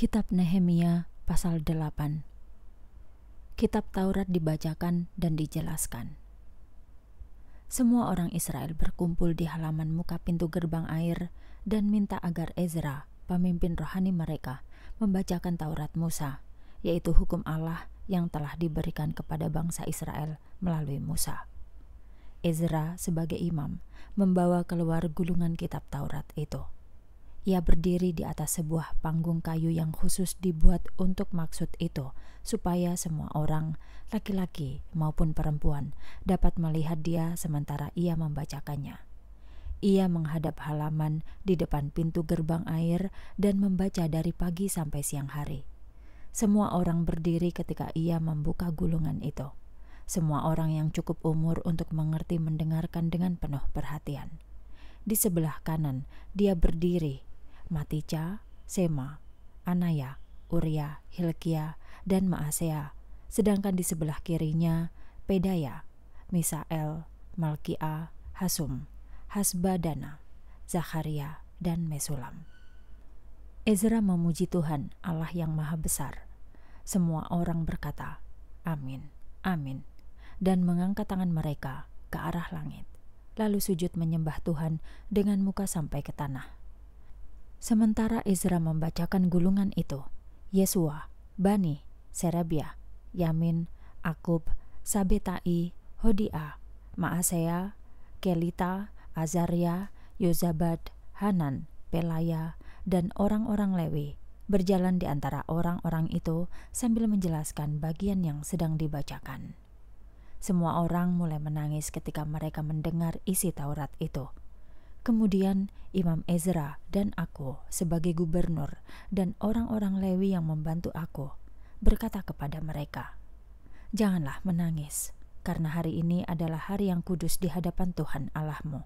Kitab Nehemia pasal 8 Kitab Taurat dibacakan dan dijelaskan Semua orang Israel berkumpul di halaman muka pintu gerbang air dan minta agar Ezra, pemimpin rohani mereka, membacakan Taurat Musa, yaitu hukum Allah yang telah diberikan kepada bangsa Israel melalui Musa. Ezra sebagai imam membawa keluar gulungan kitab Taurat itu. Ia berdiri di atas sebuah panggung kayu yang khusus dibuat untuk maksud itu, supaya semua orang, laki-laki maupun perempuan, dapat melihat dia sementara ia membacakannya. Ia menghadap halaman di depan pintu gerbang air dan membaca dari pagi sampai siang hari. Semua orang berdiri ketika ia membuka gulungan itu. Semua orang yang cukup umur untuk mengerti mendengarkan dengan penuh perhatian. Di sebelah kanan, dia berdiri Matija, Sema, Anaya, Uria, Hilkia, dan Maasea. Sedangkan di sebelah kirinya Pedaya, Misael, Malkia, Hasum, Hasbadana, Zakaria, dan Mesulam. Ezra memuji Tuhan Allah yang maha besar. Semua orang berkata, Amin, Amin, dan mengangkat tangan mereka ke arah langit. Lalu sujud menyembah Tuhan dengan muka sampai ke tanah. Sementara Ezra membacakan gulungan itu, Yesua, Bani, Serabia, Yamin, Akub, Sabetai, Hodia, Maasea, Kelita, Azaria, Yozabad, Hanan, Pelaya, dan orang-orang Lewi berjalan di antara orang-orang itu sambil menjelaskan bagian yang sedang dibacakan. Semua orang mulai menangis ketika mereka mendengar isi Taurat itu Kemudian Imam Ezra dan aku sebagai gubernur dan orang-orang Lewi yang membantu aku berkata kepada mereka, "Janganlah menangis, karena hari ini adalah hari yang kudus di hadapan Tuhan Allahmu.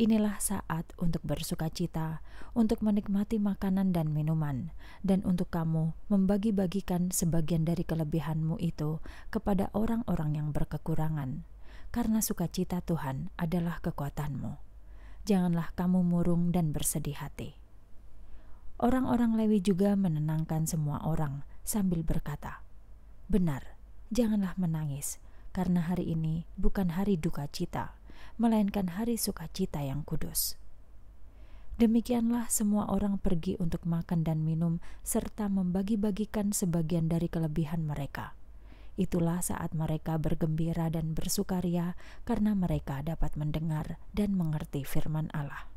Inilah saat untuk bersukacita, untuk menikmati makanan dan minuman, dan untuk kamu membagi-bagikan sebagian dari kelebihanmu itu kepada orang-orang yang berkekurangan, karena sukacita Tuhan adalah kekuatanmu." janganlah kamu murung dan bersedih hati. Orang-orang Lewi juga menenangkan semua orang sambil berkata, "Benar, janganlah menangis, karena hari ini bukan hari duka cita, melainkan hari sukacita yang kudus." Demikianlah semua orang pergi untuk makan dan minum, serta membagi-bagikan sebagian dari kelebihan mereka. Itulah saat mereka bergembira dan bersukaria karena mereka dapat mendengar dan mengerti firman Allah.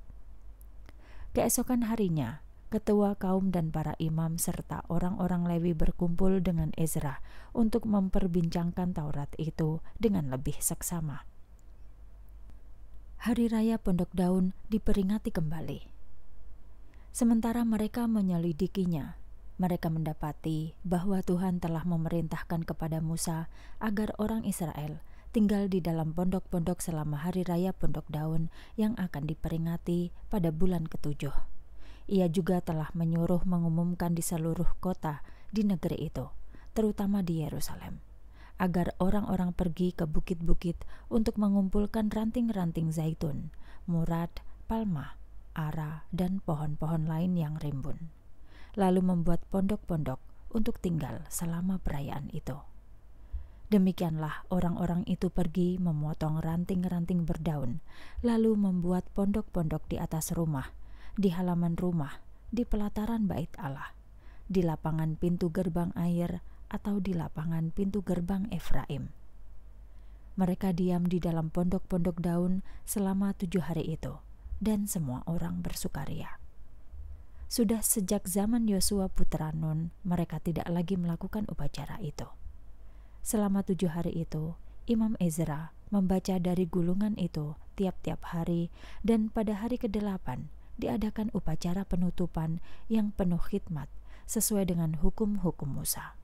Keesokan harinya, ketua kaum dan para imam serta orang-orang Lewi berkumpul dengan Ezra untuk memperbincangkan Taurat itu dengan lebih seksama. Hari Raya Pondok Daun diperingati kembali. Sementara mereka menyelidikinya, mereka mendapati bahwa Tuhan telah memerintahkan kepada Musa agar orang Israel tinggal di dalam pondok-pondok selama hari raya pondok daun yang akan diperingati pada bulan ketujuh. Ia juga telah menyuruh mengumumkan di seluruh kota di negeri itu, terutama di Yerusalem, agar orang-orang pergi ke bukit-bukit untuk mengumpulkan ranting-ranting zaitun, murad, palma, ara, dan pohon-pohon lain yang rimbun lalu membuat pondok-pondok untuk tinggal selama perayaan itu. Demikianlah orang-orang itu pergi memotong ranting-ranting berdaun, lalu membuat pondok-pondok di atas rumah, di halaman rumah, di pelataran bait Allah, di lapangan pintu gerbang air, atau di lapangan pintu gerbang Efraim. Mereka diam di dalam pondok-pondok daun selama tujuh hari itu, dan semua orang bersukaria. Sudah sejak zaman Yosua putra Nun, mereka tidak lagi melakukan upacara itu. Selama tujuh hari itu, Imam Ezra membaca dari gulungan itu tiap-tiap hari dan pada hari ke-8 diadakan upacara penutupan yang penuh khidmat sesuai dengan hukum-hukum Musa.